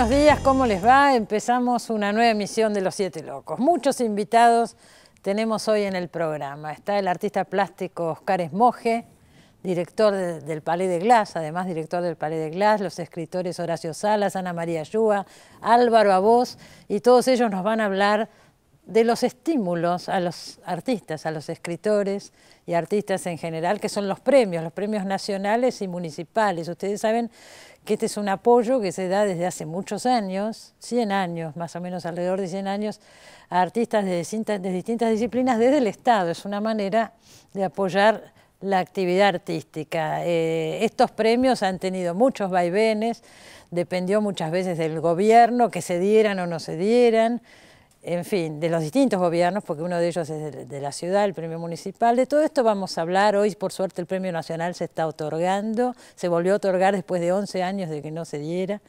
Buenos días, ¿cómo les va? Empezamos una nueva emisión de Los Siete Locos. Muchos invitados tenemos hoy en el programa. Está el artista plástico Oscar Esmoje, director del Palais de Glass, además director del Palais de Glass, los escritores Horacio Salas, Ana María Ayúa, Álvaro Abós, y todos ellos nos van a hablar de los estímulos a los artistas, a los escritores y artistas en general, que son los premios, los premios nacionales y municipales. Ustedes saben que este es un apoyo que se da desde hace muchos años, 100 años, más o menos alrededor de 100 años, a artistas de distintas, disciplinas desde el Estado. Es una manera de apoyar la actividad artística. Eh, estos premios han tenido muchos vaivenes, dependió muchas veces del gobierno que se dieran o no se dieran en fin, de los distintos gobiernos, porque uno de ellos es de la ciudad, el premio municipal, de todo esto vamos a hablar. Hoy, por suerte, el premio nacional se está otorgando, se volvió a otorgar después de 11 años de que no se diera.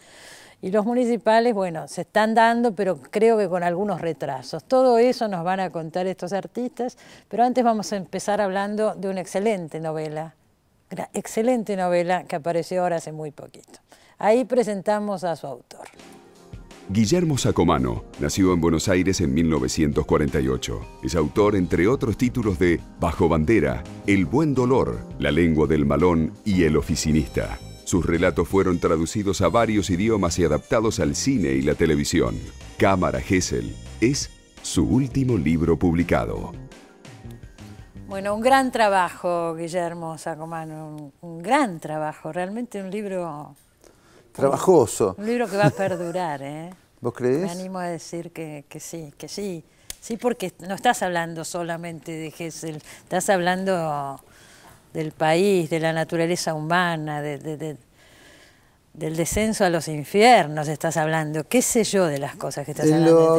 Y los municipales, bueno, se están dando, pero creo que con algunos retrasos. Todo eso nos van a contar estos artistas, pero antes vamos a empezar hablando de una excelente novela, excelente novela que apareció ahora hace muy poquito. Ahí presentamos a su autor. Guillermo Sacomano nació en Buenos Aires en 1948. Es autor, entre otros títulos, de Bajo Bandera, El Buen Dolor, La Lengua del Malón y El Oficinista. Sus relatos fueron traducidos a varios idiomas y adaptados al cine y la televisión. Cámara Gesell es su último libro publicado. Bueno, un gran trabajo, Guillermo Sacomano, un gran trabajo, realmente un libro trabajoso. Un libro que va a perdurar, ¿eh? ¿Vos crees? Me animo a decir que, que sí, que sí. Sí, porque no estás hablando solamente de Gessel, estás hablando del país, de la naturaleza humana, de, del descenso a los infiernos estás hablando, qué sé yo de las cosas que estás hablando.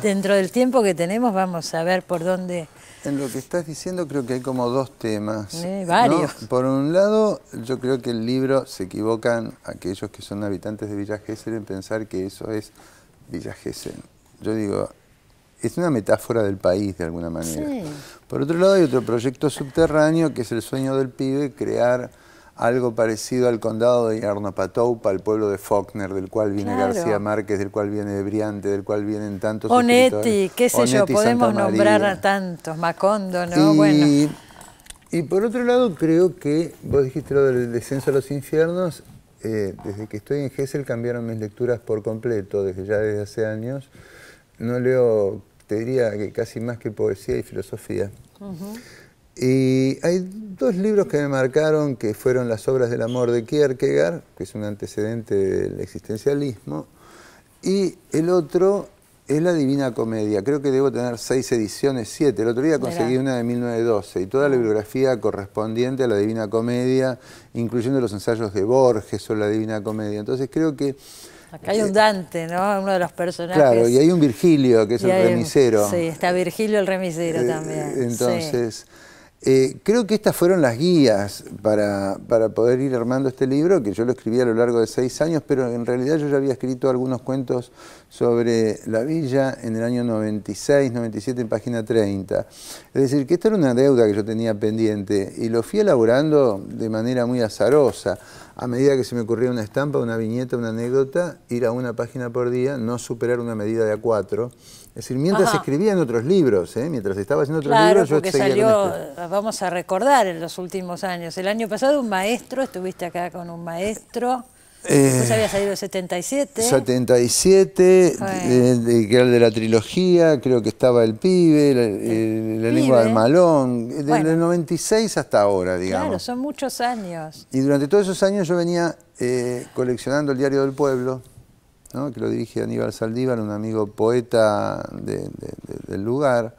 Dentro del tiempo que tenemos vamos a ver por dónde en lo que estás diciendo creo que hay como dos temas. Eh, varios. Por un lado, yo creo que el libro se equivocan aquellos que son habitantes de Villa Gesell en pensar que eso es Villa Gesell. Yo digo, es una metáfora del país de alguna manera. Por otro lado, hay otro proyecto subterráneo que es el sueño del pibe crear algo parecido al condado de Yarnopatoupa, al pueblo de Faulkner, del cual viene García Márquez, del cual viene Briante, del cual vienen tantos Onetti, qué sé yo, podemos nombrar a tantos, Macondo, ¿no? Y, bueno. y por otro lado, creo que, vos dijiste lo del descenso a los infiernos, eh, desde que estoy en Gessel cambiaron mis lecturas por completo, desde ya desde hace años. No leo, te diría que casi más que poesía y filosofía. Ajá. Y hay dos libros que me marcaron, que fueron Las obras del amor de Kierkegaard, que es un antecedente del existencialismo, y el otro es La Divina Comedia. Creo que debo tener seis ediciones, siete. El otro día conseguí una de 1912 y toda la ah. bibliografía correspondiente a La Divina Comedia, incluyendo los ensayos de Borges sobre La Divina Comedia. Entonces creo que... Acá hay eh, un Dante, ¿no? Uno de los personajes. Claro, y hay un Virgilio, que es el remisero. sí, está Virgilio el remisero eh, también. Entonces... Eh, creo que estas fueron las guías para, para, poder ir armando este libro, que yo lo escribí a lo largo de seis años, pero en realidad yo ya había escrito algunos cuentos sobre la villa en el año 96, 97, en página 30. Es decir, que esta era una deuda que yo tenía pendiente y lo fui elaborando de manera muy azarosa. A medida que se me ocurría una estampa, una viñeta, una anécdota, ir a una página por día, no superar una medida de a cuatro es decir, mientras escribían escribía en otros libros, ¿eh? mientras estaba haciendo otros libros, yo porque salió, este eh, vamos a recordar en los últimos años. El año pasado un maestro, estuviste acá con un maestro. Eh, había salido el 77. 77, que era el de la trilogía, creo que estaba El Pibe, La, eh, Lengua del Malón, desde el 96 hasta ahora, digamos. Claro, son muchos años. Y durante todos esos años yo venía coleccionando el Diario del Pueblo, que lo dirige Aníbal Saldívar, un amigo poeta del lugar.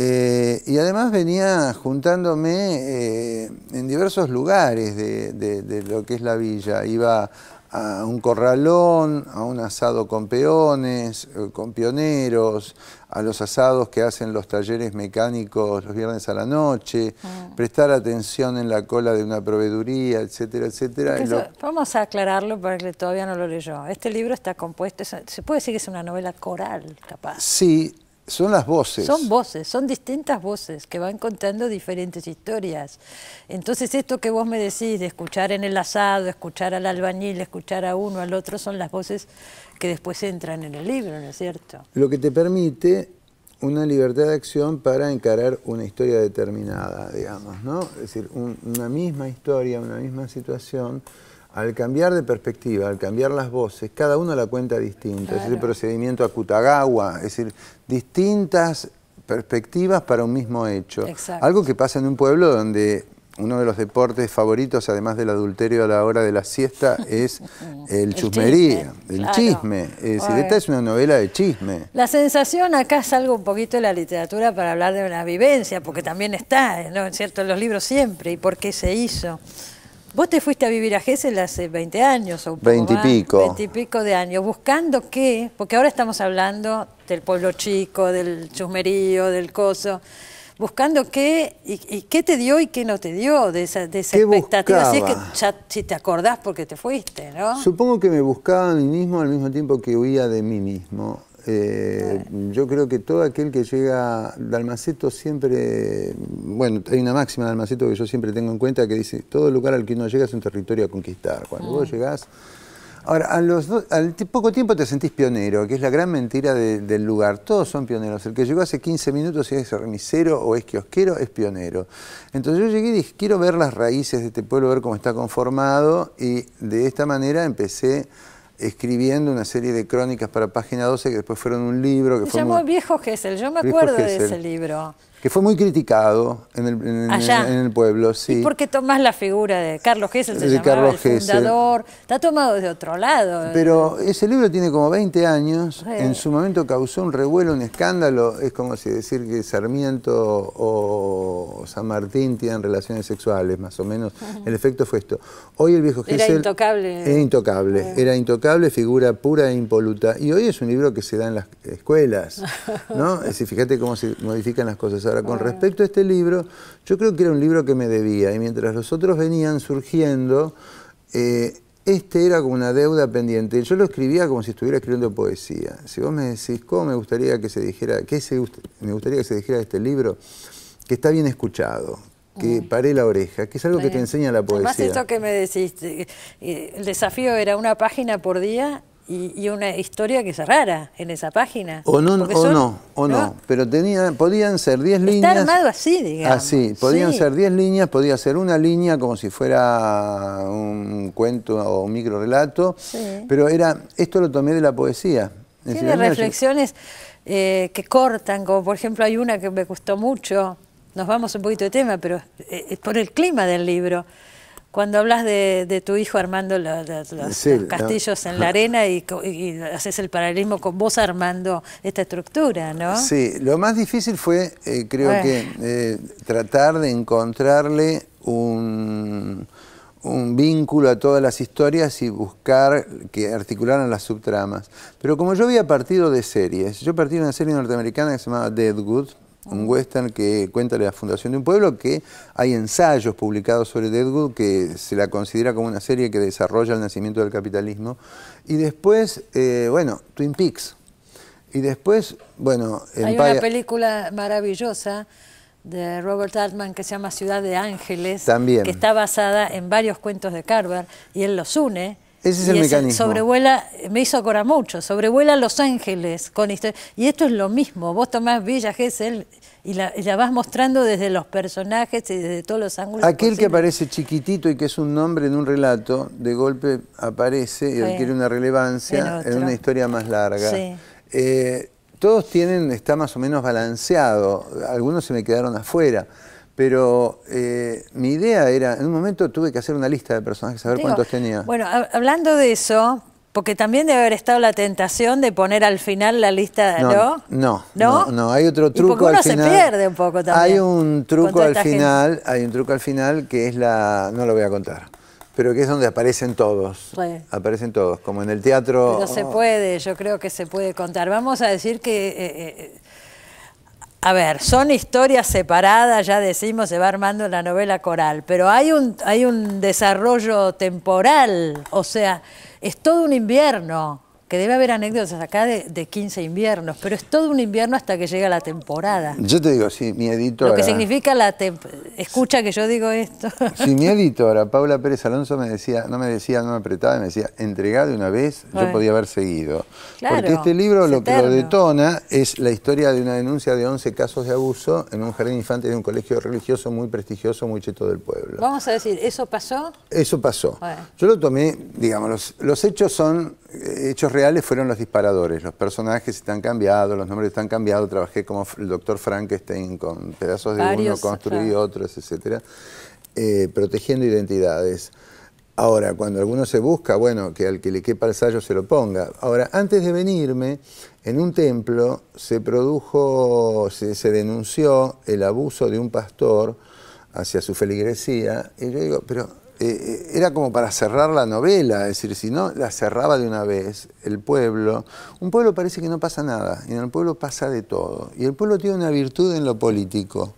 Eh, y además venía juntándome eh, en diversos lugares de, lo que es la villa. Iba a un corralón, a un asado con peones, eh, con pioneros, a los asados que hacen los talleres mecánicos los viernes a la noche, ah. prestar atención en la cola de una proveeduría, etcétera, etcétera. Vamos a aclararlo para que todavía no lo leyó. Este libro está compuesto, se puede decir que es una novela coral, capaz. Sí, son las voces. Son voces, son distintas voces que van contando diferentes historias. Entonces esto que vos me decís de escuchar en el asado, escuchar al albañil, escuchar a uno, al otro, son las voces que después entran en el libro, ¿no es cierto? Lo que te permite una libertad de acción para encarar una historia determinada, digamos, ¿no? Es decir, una misma historia, una misma situación al cambiar de perspectiva, al cambiar las voces, cada uno la cuenta distinta. Es el procedimiento Akutagawa, es decir, distintas perspectivas para un mismo hecho. Algo que pasa en un pueblo donde uno de los deportes favoritos, además del adulterio a la hora de la siesta, es el, el chisme. Es decir, esta es una novela de chisme. La sensación, acá salgo un poquito de la literatura para hablar de una vivencia, porque también está, ¿no? ¿Cierto? En los libros siempre, y por qué se hizo. Vos te fuiste a vivir a Gessel hace 20 años o 20 y pico. 20 y pico de años, buscando qué, porque ahora estamos hablando del pueblo chico, del chusmerío, del coso, buscando qué y, qué te dio y qué no te dio de esa, de esa expectativa. Buscaba? que ya si te acordás porque te fuiste, ¿no? Supongo que me buscaba a mí mismo al mismo tiempo que huía de mí mismo. Eh, yo creo que todo aquel que llega Dalmaceto Almaceto siempre, bueno, hay una máxima de Almaceto que yo siempre tengo en cuenta que dice, todo lugar al que uno llega es un territorio a conquistar. Cuando vos mm. llegás... Ahora, al poco tiempo te sentís pionero, que es la gran mentira del lugar. Todos son pioneros. El que llegó hace 15 minutos y es remisero o es kiosquero es pionero. Entonces yo llegué y dije, quiero ver las raíces de este pueblo, ver cómo está conformado y de esta manera empecé escribiendo una serie de crónicas para Página 12 que después fueron un libro. Que se fue llamó muy... Viejo Gesell, yo me acuerdo de ese libro que fue muy criticado en el, pueblo. Sí. ¿Y por qué tomas la figura de Carlos Gessel? llamaba, el fundador. Está tomado de otro lado. ¿eh? Pero ese libro tiene como 20 años. En su momento causó un revuelo, un escándalo. Es como si decir que Sarmiento o San Martín tienen relaciones sexuales, más o menos. El efecto fue esto. Hoy el viejo Gessel... Era intocable. Era intocable. Era intocable, figura pura e impoluta. Y hoy es un libro que se da en las escuelas. ¿no? Es fíjate cómo se modifican las cosas. Ahora, con respecto a este libro, yo creo que era un libro que me debía y mientras los otros venían surgiendo, eh, este era como una deuda pendiente. Yo lo escribía como si estuviera escribiendo poesía. Si vos me decís, ¿cómo me gustaría que se dijera, que se, me gustaría que se dijera este libro? Que está bien escuchado, que paré la oreja, que es algo que te enseña la poesía. Más esto que me decís, eh, el desafío era una página por día y, una historia que es rara en esa página. O no, o no, pero tenía, podían ser 10 líneas. Está armado así, digamos. Así, podían ser 10 líneas, podía ser una línea como si fuera un cuento o un micro relato, pero era, esto lo tomé de la poesía. Tiene reflexiones eh, que cortan, como por ejemplo hay una que me gustó mucho, nos vamos un poquito de tema, pero eh, es por el clima del libro. Cuando hablas de, tu hijo armando los, castillos en la arena y, haces el paralelismo con vos armando esta estructura, ¿no? Sí, lo más difícil fue, eh, creo que, eh, tratar de encontrarle un, un vínculo a todas las historias y buscar que articularan las subtramas. Pero como yo había partido de series, yo partí de una serie norteamericana que se llamaba Deadwood, un western que cuenta la fundación de un pueblo, que hay ensayos publicados sobre Deadwood que se la considera como una serie que desarrolla el nacimiento del capitalismo. Y después, eh, bueno, Twin Peaks. Y después, bueno... Hay una película maravillosa de Robert Altman que se llama Ciudad de Ángeles, También. que está basada en varios cuentos de Carver y él los une ese es el mecanismo. Sobrevuela, me hizo acordar mucho, sobrevuela Los Ángeles con este, Y esto es lo mismo, vos tomás Villa Gesell y la, vas mostrando desde los personajes y desde todos los ángulos. Aquel que aparece chiquitito y que es un nombre en un relato, de golpe aparece y adquiere una relevancia en, una historia más larga. Eh, todos tienen, está más o menos balanceado, algunos se me quedaron afuera. Pero eh, mi idea era, en un momento tuve que hacer una lista de personajes, saber cuántos tenía. Bueno, hablando de eso, porque también debe haber estado la tentación de poner al final la lista, ¿no? No, no, no, hay otro truco y porque uno se pierde un poco también. Hay un truco al final, hay un truco al final que es la, no lo voy a contar, pero que es donde aparecen todos, aparecen todos, como en el teatro. No se puede, yo creo que se puede contar. Vamos a decir que... Eh, eh, a ver, son historias separadas, ya decimos, se va armando la novela coral, pero hay un, hay un desarrollo temporal, o sea, es todo un invierno que debe haber anécdotas acá de, 15 inviernos, pero es todo un invierno hasta que llega la temporada. Yo te digo, sí, mi editora... Lo que significa la... Escucha que yo digo esto. Sí, mi editora, Paula Pérez Alonso, me decía, no me decía, no me apretaba, me decía, entregá de una vez, yo podía haber seguido. Claro, Porque este libro lo que lo detona es la historia de una denuncia de 11 casos de abuso en un jardín infante de un colegio religioso muy prestigioso, muy cheto del pueblo. Vamos a decir, ¿eso pasó? Eso pasó. Yo lo tomé, digamos, los hechos son hechos reales fueron los disparadores. Los personajes están cambiados, los nombres están cambiados. Trabajé como el doctor Frankenstein con pedazos de uno, construí otros, etc. Eh, protegiendo identidades. Ahora, cuando alguno se busca, bueno, que al que le quepa el sallo se lo ponga. Ahora, antes de venirme, en un templo se produjo, se, se denunció el abuso de un pastor hacia su feligresía. Y yo digo, pero eh, eh, era como para cerrar la novela, es decir, si no la cerraba de una vez, el pueblo, un pueblo parece que no pasa nada, y en el pueblo pasa de todo, y el pueblo tiene una virtud en lo político,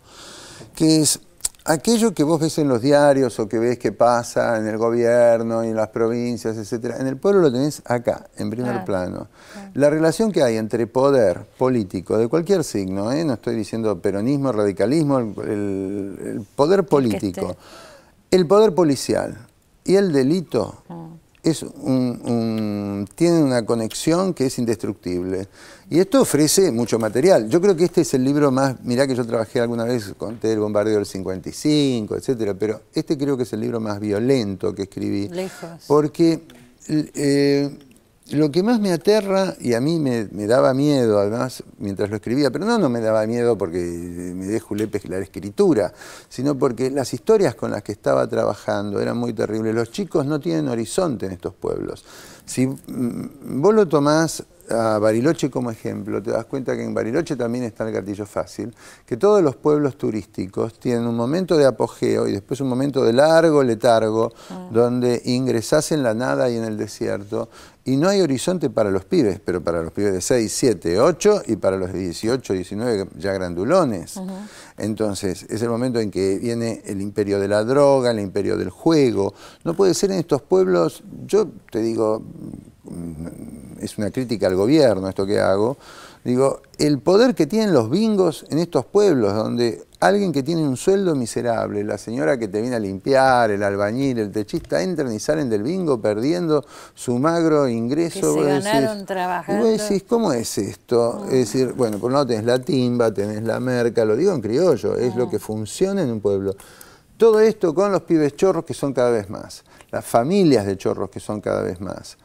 que es aquello que vos ves en los diarios o que ves que pasa en el gobierno y en las provincias, etcétera, en el pueblo lo tenés acá, en primer plano. La relación que hay entre poder político de cualquier signo, ¿eh? no estoy diciendo peronismo, radicalismo, el, el poder político. El poder policial y el delito ah. tienen una conexión que es indestructible. Y esto ofrece mucho material. Yo creo que este es el libro más, mirá que yo trabajé alguna vez, con el bombardeo del 55, etcétera, pero este creo que es el libro más violento que escribí. Porque eh, lo que más me aterra, y a mí me, daba miedo además mientras lo escribía, pero no, no me daba miedo porque me dejó julepes la escritura, sino porque las historias con las que estaba trabajando eran muy terribles. Los chicos no tienen horizonte en estos pueblos. Si mm, vos lo tomás a Bariloche como ejemplo, te das cuenta que en Bariloche también está el cartillo fácil, que todos los pueblos turísticos tienen un momento de apogeo y después un momento de largo letargo, ah. donde ingresás en la nada y en el desierto, y no hay horizonte para los pibes, pero para los pibes de 6, 7, 8 y para los de 18, 19 ya grandulones. Entonces, es el momento en que viene el imperio de la droga, el imperio del juego. No puede ser en estos pueblos, yo te digo, es una crítica al gobierno esto que hago, digo, el poder que tienen los bingos en estos pueblos, donde alguien que tiene un sueldo miserable, la señora que te viene a limpiar, el albañil, el techista, entran y salen del bingo perdiendo su magro ingreso. Y decís, ¿cómo es esto? Ah. Es decir, bueno, por no lado tenés la timba, tenés la merca, lo digo en criollo, es lo ah. que funciona en un pueblo. Todo esto con los pibes chorros que son cada vez más, las familias de chorros que son cada vez más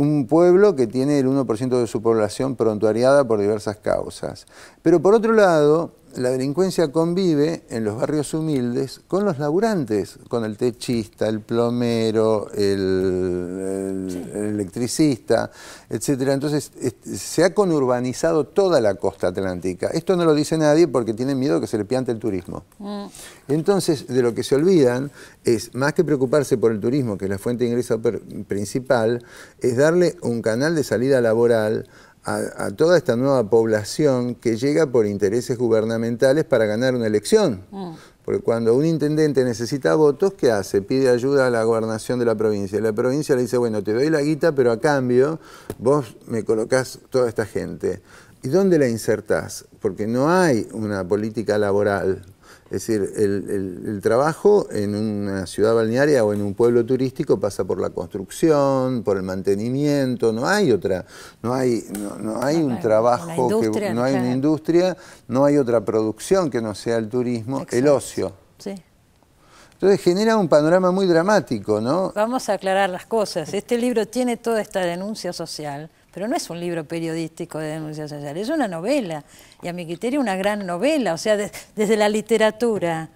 un pueblo que tiene el 1% de su población prontuariada por diversas causas. Pero por otro lado, la delincuencia convive en los barrios humildes con los laburantes, con el techista, el plomero, el, electricista, etcétera. Entonces se ha conurbanizado toda la costa atlántica. Esto no lo dice nadie porque tiene miedo que se le piante el turismo. Mm. Entonces de lo que se olvidan es más que preocuparse por el turismo, que es la fuente de ingreso principal, es darle un canal de salida laboral a, toda esta nueva población que llega por intereses gubernamentales para ganar una elección. Mm. Porque cuando un intendente necesita votos, ¿qué hace? Pide ayuda a la gobernación de la provincia. La provincia le dice, bueno, te doy la guita, pero a cambio vos me colocás toda esta gente. ¿Y dónde la insertás? Porque no hay una política laboral es decir, el, trabajo en una ciudad balnearia o en un pueblo turístico pasa por la construcción, por el mantenimiento, no hay otra, no hay, no, hay un trabajo, que, no hay una industria, no hay otra producción que no sea el turismo, el ocio. Sí. Entonces genera un panorama muy dramático, ¿no? Vamos a aclarar las cosas. Este libro tiene toda esta denuncia social pero no es un libro periodístico de denuncias sociales, es una novela, y a mi criterio una gran novela, o sea, desde la literatura.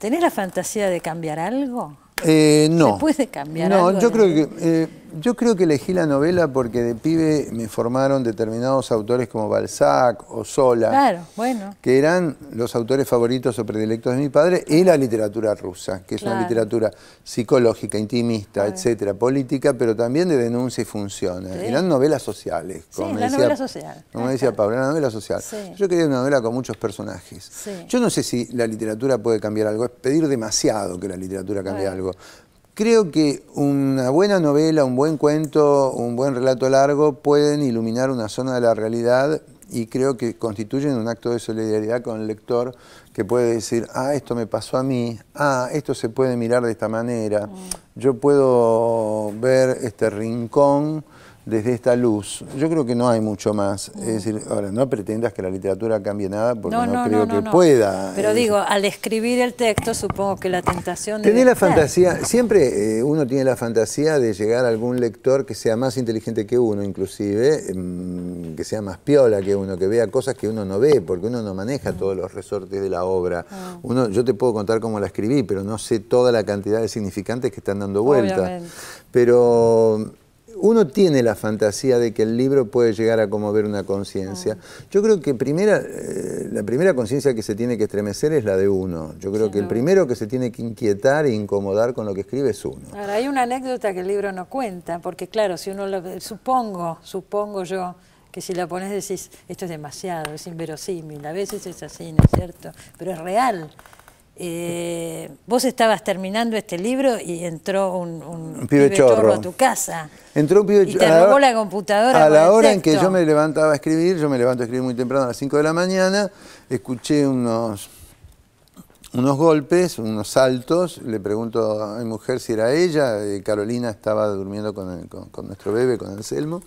¿Tenés la fantasía de cambiar algo? Eh, no. puede cambiar? No, yo, creo que, eh, yo creo que elegí la novela porque de pibe me formaron determinados autores como Balzac o Sola. bueno. Que eran los autores favoritos o predilectos de mi padre y la literatura rusa, que es una literatura psicológica, intimista, etcétera, política, pero también de denuncia y funciones. Eran novelas sociales. Como sí, la decía, novela social. Como decía Pablo, una novela social. Yo quería una novela con muchos personajes. Yo no sé si la literatura puede cambiar algo, es pedir demasiado que la literatura cambie algo Creo que una buena novela, un buen cuento, un buen relato largo pueden iluminar una zona de la realidad y creo que constituyen un acto de solidaridad con el lector que puede decir, ah, esto me pasó a mí, ah, esto se puede mirar de esta manera, mm. yo puedo ver este rincón desde esta luz, yo creo que no hay mucho más. Es decir, ahora, no pretendas que la literatura cambie nada porque no, creo que pueda. Pero eh, digo, al escribir el texto supongo que la tentación... Tener la fantasía, siempre eh, uno tiene la fantasía de llegar a algún lector que sea más inteligente que uno inclusive, em, que sea más piola que uno, que vea cosas que uno no ve, porque uno no maneja todos los resortes de la obra. Ah. Uno, yo te puedo contar cómo la escribí, pero no sé toda la cantidad de significantes que están dando vuelta. Pero uno tiene la fantasía de que el libro puede llegar a conmover una conciencia. Yo creo que primera, eh, la primera conciencia que se tiene que estremecer es la de uno. Yo creo que el primero que se tiene que inquietar e incomodar con lo que escribe es uno. Ahora, hay una anécdota que el libro no cuenta, porque claro, si uno lo, supongo, supongo yo, que si la pones decís, esto es demasiado, es inverosímil, a veces es así, ¿no es cierto? Pero es real. Eh, vos estabas terminando este libro y entró un, un, pibe, chorro. a tu casa. Entró y te robó la, computadora. A la hora en que yo me levantaba a escribir, yo me levanto a escribir muy temprano a las 5 de la mañana, escuché unos, unos golpes, unos saltos, le pregunto a mi mujer si era ella, eh, Carolina estaba durmiendo con, nuestro bebé, con Anselmo.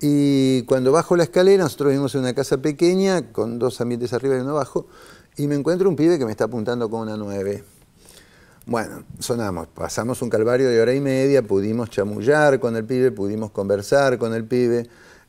Y cuando bajo la escalera, nosotros vivimos en una casa pequeña, con dos ambientes arriba y uno abajo, y me encuentro un pibe que me está apuntando con una nueve Bueno, sonamos, pasamos un calvario de hora y media, pudimos chamullar con el pibe, pudimos conversar con el pibe.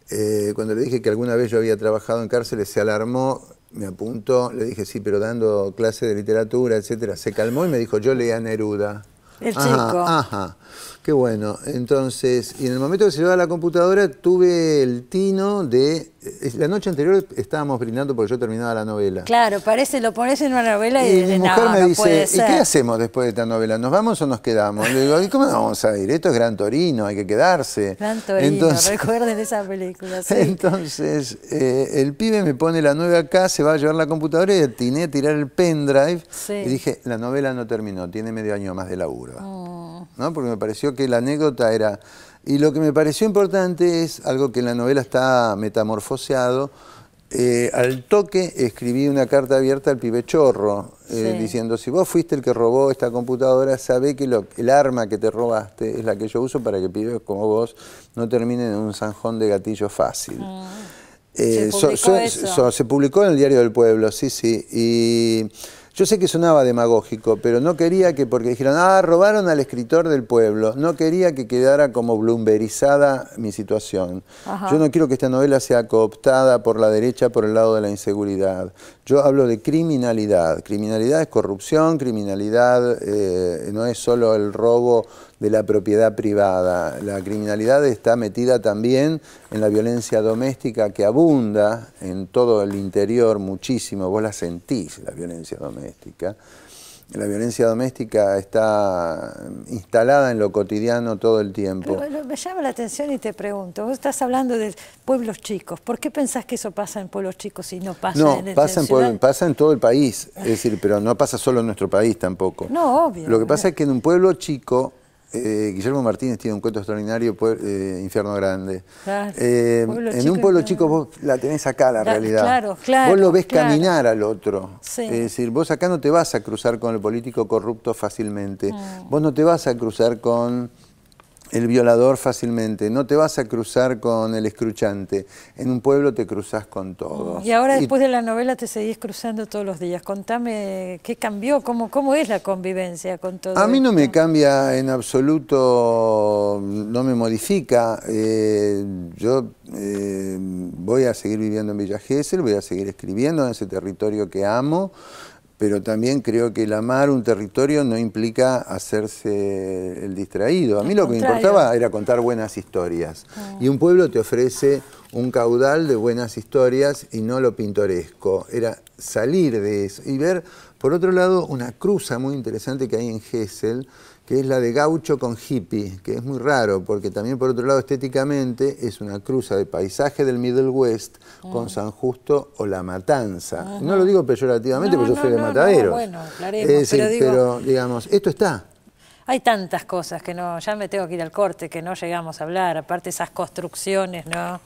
Eh, cuando le dije que alguna vez yo había trabajado en cárceles, se alarmó, me apuntó, le dije sí, pero dando clase de literatura, etcétera. Se calmó y me dijo, yo leía Neruda. El chico. Ajá. Qué bueno. Entonces, y en el momento que se llevaba la computadora, tuve el tino de. Eh, la noche anterior estábamos brindando porque yo terminaba la novela. Claro, parece, lo pones en una novela y, y mi mujer me dice, ¿y qué hacemos después de esta novela? ¿Nos vamos o nos quedamos? Le digo, ¿y cómo vamos a ir? Esto es Gran Torino, hay que quedarse. Gran Torino, entonces, recuerden esa película. Entonces, eh, el pibe me pone la nueva acá, se va a llevar la computadora y atiné a tirar el pendrive. Y dije, la novela no terminó, tiene medio año más de laburo. Oh. ¿no? porque me pareció que la anécdota era... Y lo que me pareció importante es algo que en la novela está metamorfoseado. Eh, al toque escribí una carta abierta al pibe chorro, eh, diciendo, si vos fuiste el que robó esta computadora, sabe que el arma que te robaste es la que yo uso para que pibes como vos no terminen en un zanjón de gatillo fácil. Mm. Eh, ¿Se, publicó se publicó en el Diario del Pueblo, sí, sí. Y yo sé que sonaba demagógico, pero no quería que, porque dijeron, ah, robaron al escritor del pueblo, no quería que quedara como blumberizada mi situación. Yo no quiero que esta novela sea cooptada por la derecha por el lado de la inseguridad. Yo hablo de criminalidad. Criminalidad es corrupción, criminalidad eh, no es solo el robo de la propiedad privada. La criminalidad está metida también en la violencia doméstica que abunda en todo el interior muchísimo. Vos la sentís, la violencia doméstica la violencia doméstica está instalada en lo cotidiano todo el tiempo. me llama la atención y te pregunto, vos estás hablando de pueblos chicos, ¿por qué pensás que eso pasa en pueblos chicos y no pasa en el pasa en, pasa en todo el país, es decir, pero no pasa solo en nuestro país tampoco. No, obvio. Lo que pasa es que en un pueblo chico eh, Guillermo Martínez tiene un cuento extraordinario, eh, Infierno Grande. Eh, en un pueblo chico vos la tenés acá la realidad. Vos lo ves caminar al otro. Es decir, vos acá no te vas a cruzar con el político corrupto fácilmente. Vos no te vas a cruzar con el violador fácilmente, no te vas a cruzar con el escruchante, en un pueblo te cruzas con todos. Y ahora después de la novela te seguís cruzando todos los días, contame qué cambió, cómo, cómo es la convivencia con todo A mí no me cambia en absoluto, no me modifica, eh, yo eh, voy a seguir viviendo en Villa Gesell, voy a seguir escribiendo en ese territorio que amo, pero también creo que el amar un territorio no implica hacerse el distraído. A mí lo que me importaba era contar buenas historias. Ah. Y un pueblo te ofrece un caudal de buenas historias y no lo pintoresco. Era salir de eso y ver, por otro lado, una cruza muy interesante que hay en Hessel, que es la de gaucho con hippie, que es muy raro, porque también por otro lado estéticamente es una cruza de paisaje del Middle West con mm. San Justo o La Matanza. No lo digo peyorativamente, porque yo soy de Matadero. bueno, pero digamos, esto está. Hay tantas cosas que no, ya me tengo que ir al corte, que no llegamos a hablar, aparte esas construcciones, ¿no?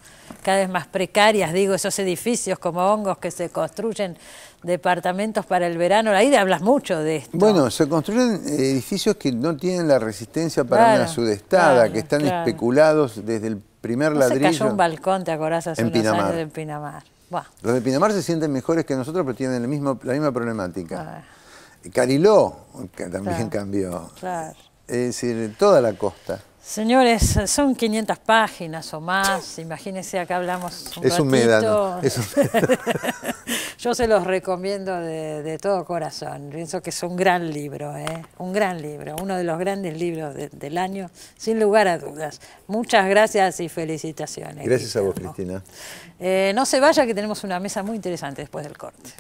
Cada vez más precarias, digo, esos edificios como hongos que se construyen, departamentos para el verano, ahí hablas mucho de esto. Bueno, se construyen edificios que no tienen la resistencia para una sudestada, que están especulados desde el primer ladrillo. Se cayó un balcón, te acordás, en Pinamar. Los de Pinamar se sienten mejores que nosotros, pero tienen el mismo, la misma problemática. Ah. Cariló también cambió. Claro. Es decir, toda la costa. Señores, son 500 páginas o más, imagínense, acá hablamos un Es ratito. Yo se los recomiendo de, todo corazón, pienso que es un gran libro, ¿eh? un gran libro, uno de los grandes libros del año, sin lugar a dudas. Muchas gracias y felicitaciones. Gracias a vos, Cristina. Eh, no se vaya que tenemos una mesa muy interesante después del corte.